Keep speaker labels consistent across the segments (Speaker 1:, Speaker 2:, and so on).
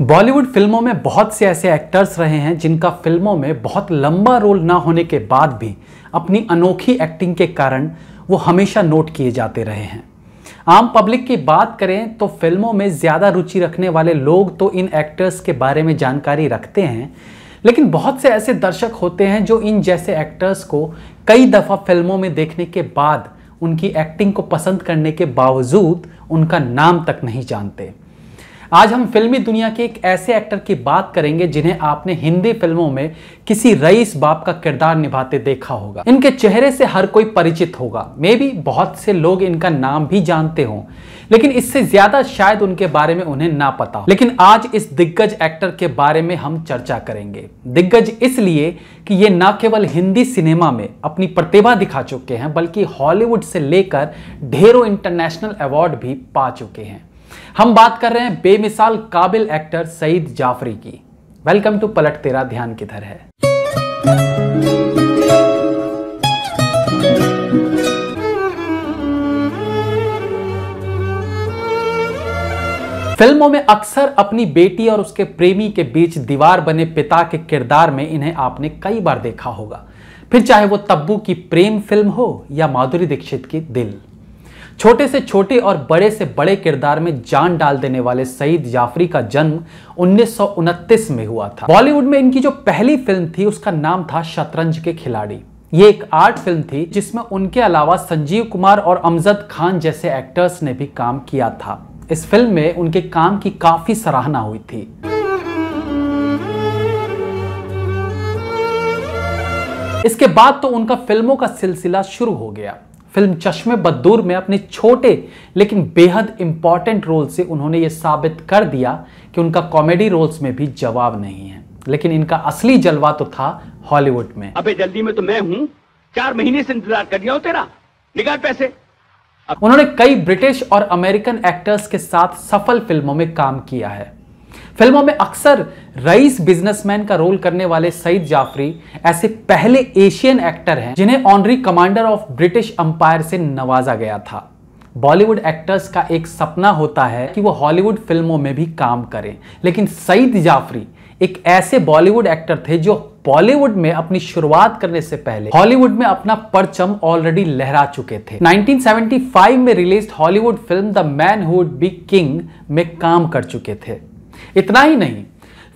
Speaker 1: बॉलीवुड फिल्मों में बहुत से ऐसे एक्टर्स रहे हैं जिनका फिल्मों में बहुत लंबा रोल ना होने के बाद भी अपनी अनोखी एक्टिंग के कारण वो हमेशा नोट किए जाते रहे हैं आम पब्लिक की बात करें तो फिल्मों में ज़्यादा रुचि रखने वाले लोग तो इन एक्टर्स के बारे में जानकारी रखते हैं लेकिन बहुत से ऐसे दर्शक होते हैं जो इन जैसे एक्टर्स को कई दफ़ा फिल्मों में देखने के बाद उनकी एक्टिंग को पसंद करने के बावजूद उनका नाम तक नहीं जानते आज हम फिल्मी दुनिया के एक ऐसे एक्टर की बात करेंगे जिन्हें आपने हिंदी फिल्मों में किसी रईस बाप का किरदार निभाते देखा होगा इनके चेहरे से हर कोई परिचित होगा मे भी बहुत से लोग इनका नाम भी जानते हों लेकिन इससे ज्यादा शायद उनके बारे में उन्हें ना पता लेकिन आज इस दिग्गज एक्टर के बारे में हम चर्चा करेंगे दिग्गज इसलिए कि ये ना केवल हिंदी सिनेमा में अपनी प्रतिभा दिखा चुके हैं बल्कि हॉलीवुड से लेकर ढेरों इंटरनेशनल अवार्ड भी पा चुके हैं हम बात कर रहे हैं बेमिसाल काबिल एक्टर सईद जाफरी की वेलकम टू पलट तेरा ध्यान किधर है फिल्मों में अक्सर अपनी बेटी और उसके प्रेमी के बीच दीवार बने पिता के किरदार में इन्हें आपने कई बार देखा होगा फिर चाहे वो तब्बू की प्रेम फिल्म हो या माधुरी दीक्षित की दिल छोटे से छोटे और बड़े से बड़े किरदार में जान डाल देने वाले सईद जाफरी का जन्म उन्नीस में हुआ था बॉलीवुड में इनकी जो पहली फिल्म थी उसका नाम था शतरंज के खिलाड़ी ये एक आर्ट फिल्म थी जिसमें उनके अलावा संजीव कुमार और अमजद खान जैसे एक्टर्स ने भी काम किया था इस फिल्म में उनके काम की काफी सराहना हुई थी इसके बाद तो उनका फिल्मों का सिलसिला शुरू हो गया फिल्म चश्मे बदूर में अपने छोटे लेकिन बेहद इंपॉर्टेंट रोल से उन्होंने ये साबित कर दिया कि उनका कॉमेडी रोल्स में भी जवाब नहीं है लेकिन इनका असली जलवा तो था हॉलीवुड में अबे जल्दी में तो मैं हूँ चार महीने से इंतजार कर दिया हूँ तेरा निकाल पैसे उन्होंने कई ब्रिटिश और अमेरिकन एक्टर्स के साथ सफल फिल्मों में काम किया है फिल्मों में अक्सर रईस बिजनेसमैन का रोल करने वाले सईद जाफरी ऐसे पहले एशियन एक्टर हैं जिन्हें honorary commander of British empire से नवाजा गया था बॉलीवुड एक्टर्स का एक सपना होता है कि वो हॉलीवुड फिल्मों में भी काम करें लेकिन सईद जाफरी एक ऐसे बॉलीवुड एक्टर थे जो बॉलीवुड में अपनी शुरुआत करने से पहले हॉलीवुड में अपना परचम ऑलरेडी लहरा चुके थे 1975 में release Hollywood film the man who be king में काम कर चुके थे इतना ही नहीं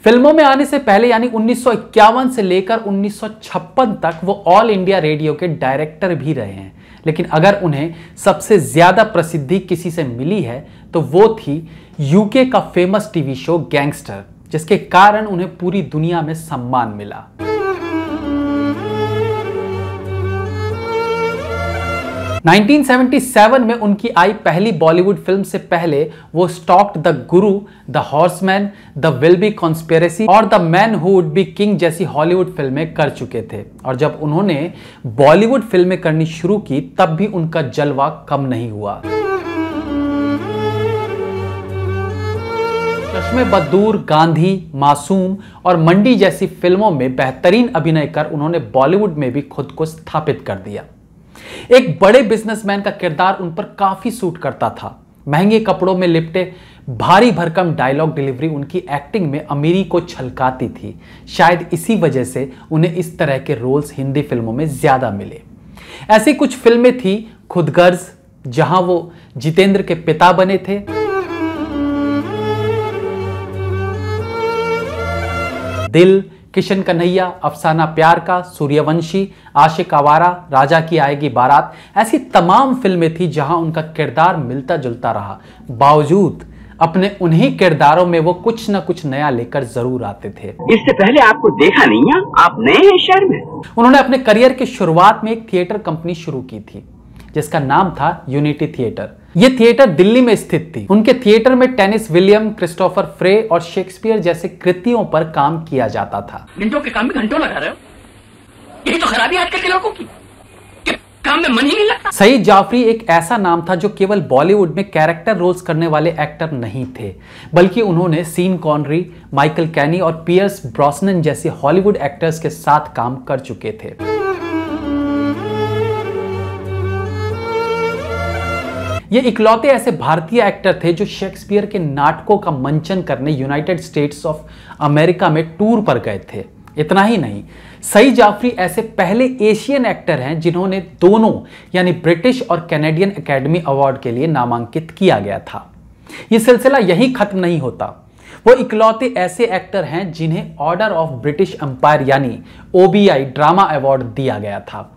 Speaker 1: फिल्मों में आने से पहले यानी 1951 से लेकर 1956 तक वो ऑल इंडिया रेडियो के डायरेक्टर भी रहे हैं लेकिन अगर उन्हें सबसे ज़्यादा प्रसिद्धि किसी से मिली है तो वो थी यूके का फेमस टीवी शो गैंगस्टर जिसके कारण उन्हें पूरी दुनिया में सम्मान मिला 1977 में उनकी आई पहली बॉलीवुड फिल्म से पहले वो stalked the guru the horseman the Wilby conspiracy और the man who would be king जैसी हॉलीवुड फिल्में कर चुके थे और जब उन्होंने बॉलीवुड फिल्में करनी शुरू की तब भी उनका जलवा कम नहीं हुआ चश्मे बदूर गांधी मासूम और मंडी जैसी फिल्मों में बेहतरीन अभिनय कर उन्होंने बॉलीवुड में भी खुद को स्थापित कर दिया एक बड़े बिजनेसमैन का किरदार उन पर काफी सूट करता था महंगे कपड़ों में लिपटे भारी भरकम डायलॉग डिलीवरी उनकी एक्टिंग में अमीरी को छलकाती थी शायद इसी वजह से उन्हें इस तरह के रोल्स हिंदी फिल्मों में ज़्यादा मिले ऐसी कुछ फिल्में थी खुदगर्ज जहां वो जितेंद्र के पिता बने थे दिल किशन कन्हैया अफसाना प्यार का सूर्यवंशी आशिक आवारा राजा की आएगी बारात ऐसी तमाम फिल्में थी जहां उनका किरदार मिलता जुलता रहा बावजूद अपने उन्हीं किरदारों में वो कुछ न कुछ नया लेकर जरूर आते थे इससे पहले आपको देखा नहीं है आप नए हैं शहर में उन्होंने अपने करियर की शुरुआत में एक थिएटर कंपनी शुरू की थी जिसका नाम था यूनिटी थिएटर ये थिएटर दिल्ली में स्थित थी उनके थिएटर में टेनिस विलियम क्रिस्टोफर फ्रे और शेक्सपियर जैसे कृतियों पर काम किया जाता था घंटों के काम में घंटों लगा रहे हो यही तो खराबी आजकल के लोगों की काम में मन ही नहीं लगता सईद जाफरी एक ऐसा नाम था जो केवल बॉलीवुड में कैरेक्टर रोल्स करने वाले एक्टर नहीं थे बल्कि उन्होंने सीन कॉनरी माइकल कैनी और पियर्स ब्रॉसनन जैसे हॉलीवुड एक्टर्स के साथ काम कर चुके थे ये इकलौते ऐसे भारतीय एक्टर थे जो शेक्सपियर के नाटकों का मंचन करने यूनाइटेड स्टेट्स ऑफ अमेरिका में टूर पर गए थे इतना ही नहीं सई जाफरी ऐसे पहले एशियन एक्टर हैं जिन्होंने दोनों यानी ब्रिटिश और कैनेडियन एकेडमी अवार्ड के लिए नामांकित किया गया था यह सिलसिला यहीं खत्म नहीं होता वो इकलौते ऐसे एक्टर हैं जिन्हें ऑर्डर ऑफ ब्रिटिश एम्पायर यानी ओबीआई ड्रामा अवार्ड दिया गया था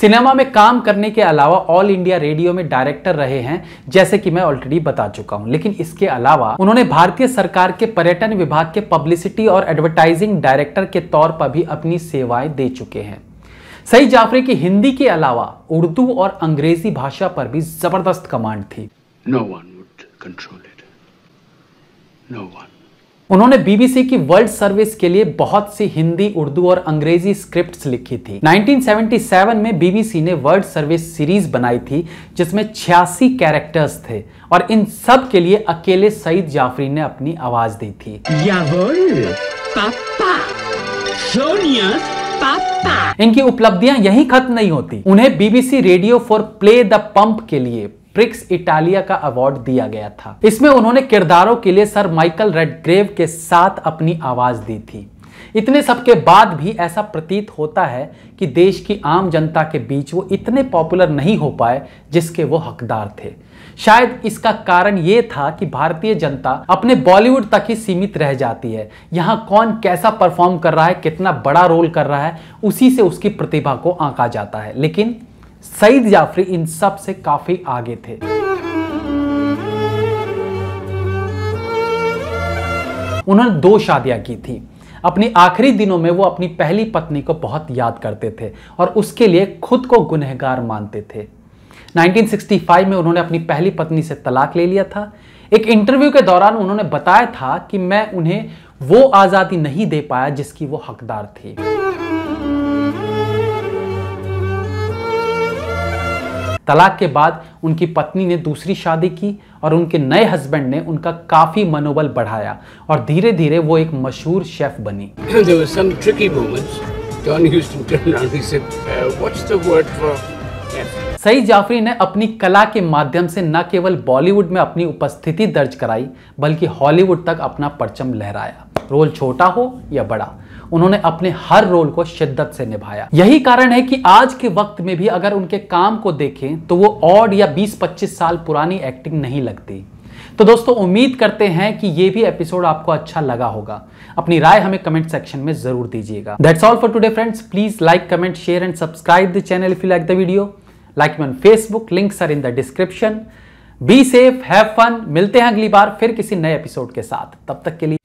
Speaker 1: सिनेमा में काम करने के अलावा ऑल इंडिया रेडियो में डायरेक्टर रहे हैं जैसे कि मैं ऑलरेडी बता चुका हूं लेकिन इसके अलावा उन्होंने भारतीय सरकार के पर्यटन विभाग के पब्लिसिटी और एडवर्टाइजिंग डायरेक्टर के तौर पर भी अपनी सेवाएं दे चुके हैं सही जाफरी की हिंदी के अलावा उर्दू और अंग्रेजी भाषा पर भी जबरदस्त कमांड थी no one would control it. No one. उन्होंने बीबीसी की वर्ल्ड सर्विस के लिए बहुत सी हिंदी उर्दू और अंग्रेजी स्क्रिप्ट लिखी थी 1977 में बीबीसी ने वर्ल्ड सर्विस सीरीज बनाई थी जिसमें छियासी कैरेक्टर्स थे और इन सब के लिए अकेले सईद जाफरी ने अपनी आवाज दी थी पापा, सोनिया पापा। इनकी उपलब्धियां यही खत्म नहीं होती उन्हें BBC radio four play the pump के लिए प्रिक्स इटालिया का अवार्ड दिया गया था इसमें उन्होंने किरदारों के लिए सर माइकल रेडग्रेव के साथ अपनी आवाज दी थी इतने सबके बाद भी ऐसा प्रतीत होता है कि देश की आम जनता के बीच वो इतने पॉपुलर नहीं हो पाए जिसके वो हकदार थे शायद इसका कारण ये था कि भारतीय जनता अपने बॉलीवुड तक ही सीमित रह जाती है यहाँ कौन कैसा परफॉर्म कर रहा है कितना बड़ा रोल कर रहा है उसी से उसकी प्रतिभा को आंका जाता है लेकिन सईद जाफरी इन सब से काफ़ी आगे थे उन्होंने दो शादियां की थी अपने आखिरी दिनों में वो अपनी पहली पत्नी को बहुत याद करते थे और उसके लिए खुद को गुनहगार मानते थे 1965 में उन्होंने अपनी पहली पत्नी से तलाक ले लिया था एक इंटरव्यू के दौरान उन्होंने बताया था कि मैं उन्हें वो आज़ादी नहीं दे पाया जिसकी वो हकदार थी तलाक के बाद उनकी पत्नी ने दूसरी शादी की और उनके नए हस्बैंड ने उनका काफ़ी मनोबल बढ़ाया और धीरे धीरे वो एक मशहूर शेफ बनी uh, सई जाफरी ने अपनी कला के माध्यम से न केवल बॉलीवुड में अपनी उपस्थिति दर्ज कराई बल्कि हॉलीवुड तक अपना परचम लहराया रोल छोटा हो या बड़ा उन्होंने अपने हर रोल को शिद्दत से निभाया यही कारण है कि आज के वक्त में भी अगर उनके काम को देखें तो वो ऑड या 20-25 साल पुरानी एक्टिंग नहीं लगती तो दोस्तों उम्मीद करते हैं कि ये भी एपिसोड आपको अच्छा लगा होगा अपनी राय हमें कमेंट सेक्शन में जरूर दीजिएगा that's all for today friends please like comment share and subscribe the channel if you like the video like me on Facebook links are in the description be safe have fun मिलते हैं अगली बार फिर किसी नए episode के साथ तब तक के लिए